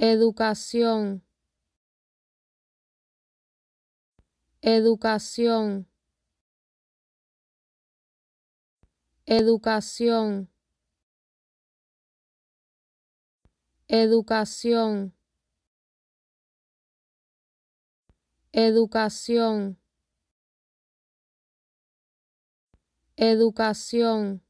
educación, educación, educación, educación, educación, educación.